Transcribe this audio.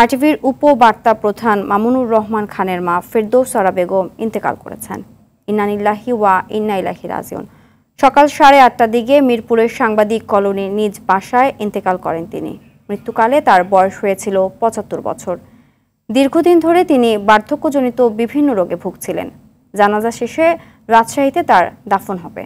আরটিভির উপবার্তা প্রধান মামুনুর রহমান খানের মা সরা বেগম ইন্তেকাল করেছেন ইনানিল্লাহি ওয়া ইন্না ইলাহি রাজিউন সকাল সাড়ে আটটার দিকে মিরপুরের সাংবাদিক কলোনির নিজ বাসায় ইন্তেকাল করেন তিনি মৃত্যুকালে তার বয়স হয়েছিল পঁচাত্তর বছর দীর্ঘদিন ধরে তিনি বার্ধক্যজনিত বিভিন্ন রোগে ভুগছিলেন জানাজা শেষে রাজশাহীতে তার দাফন হবে